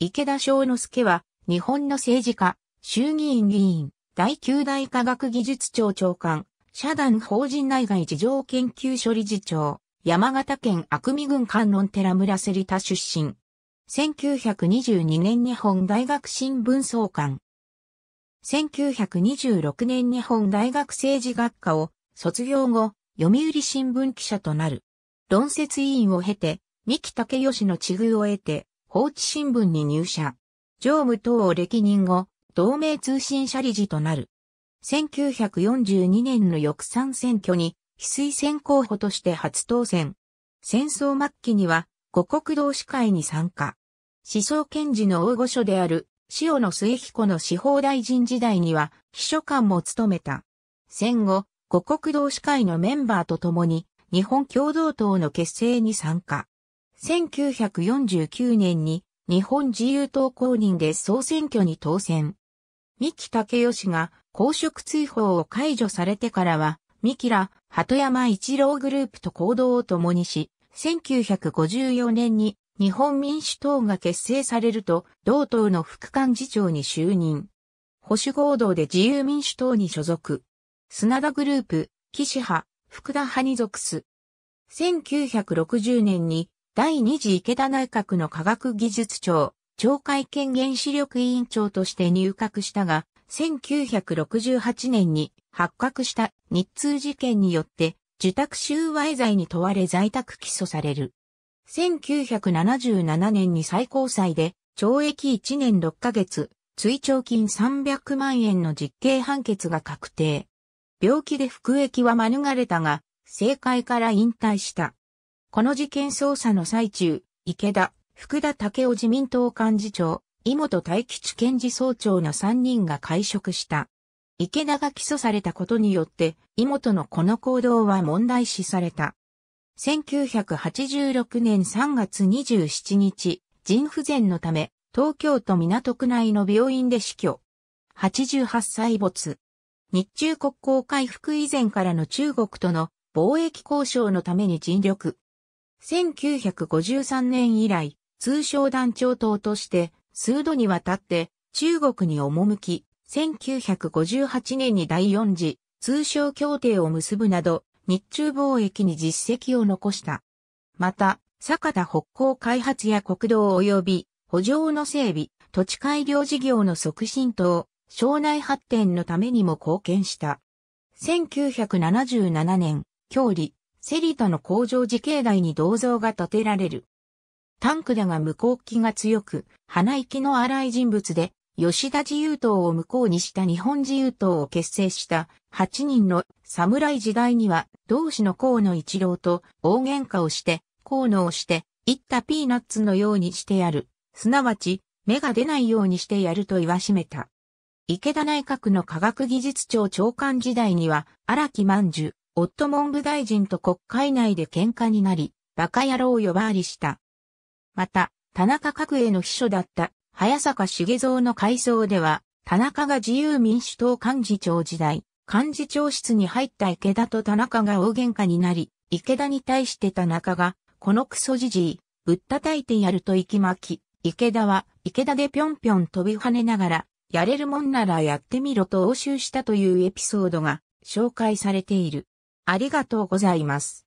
池田昌之助は、日本の政治家、衆議院議員、第九大科学技術庁長官、社団法人内外事情研究所理事長、山形県悪美郡観音寺村セリタ出身。1922年日本大学新聞総監。1926年日本大学政治学科を卒業後、読売新聞記者となる。論説委員を経て、三木武義の地遇を得て、放置新聞に入社。常務等を歴任後、同盟通信社理事となる。1942年の翌参選挙に、非推薦候補として初当選。戦争末期には、五国同士会に参加。思想検事の大御所である、塩野末彦の司法大臣時代には、秘書官も務めた。戦後、五国同士会のメンバーと共に、日本共同党の結成に参加。1949年に日本自由党公認で総選挙に当選。三木武義が公職追放を解除されてからは、三木ら鳩山一郎グループと行動を共にし、1954年に日本民主党が結成されると、同党の副幹事長に就任。保守合同で自由民主党に所属。砂田グループ、岸派、福田派に属す。1960年に第二次池田内閣の科学技術庁、懲会権原子力委員長として入閣したが、1968年に発覚した日通事件によって、受託収賄罪に問われ在宅起訴される。1977年に最高裁で、懲役1年6ヶ月、追徴金300万円の実刑判決が確定。病気で服役は免れたが、政界から引退した。この事件捜査の最中、池田、福田武雄自民党幹事長、井本大吉検事総長の3人が会食した。池田が起訴されたことによって、井本のこの行動は問題視された。1986年3月27日、腎不全のため、東京都港区内の病院で死去。88歳没。日中国交回復以前からの中国との貿易交渉のために尽力。1953年以来、通商団長党として数度にわたって中国に赴き、1958年に第四次通商協定を結ぶなど、日中貿易に実績を残した。また、坂田北港開発や国道及び補助の整備、土地改良事業の促進等、省内発展のためにも貢献した。1977年、郷里、セリタの工場時境台に銅像が建てられる。タンクだが向こう気が強く、鼻息の荒い人物で、吉田自由党を向こうにした日本自由党を結成した8人の侍時代には同志の河野一郎と大喧嘩をして、河野をして、行ったピーナッツのようにしてやる。すなわち、目が出ないようにしてやると言わしめた。池田内閣の科学技術庁長官時代には、荒木万寿、夫文部大臣と国会内で喧嘩になり、馬鹿野郎を呼ばわりした。また、田中角栄の秘書だった早坂茂蔵の改装では、田中が自由民主党幹事長時代、幹事長室に入った池田と田中が大喧嘩になり、池田に対して田中が、このクソじじい、ぶったたいてやると息巻き、池田は池田でぴょんぴょん飛び跳ねながら、やれるもんならやってみろと応酬したというエピソードが紹介されている。ありがとうございます。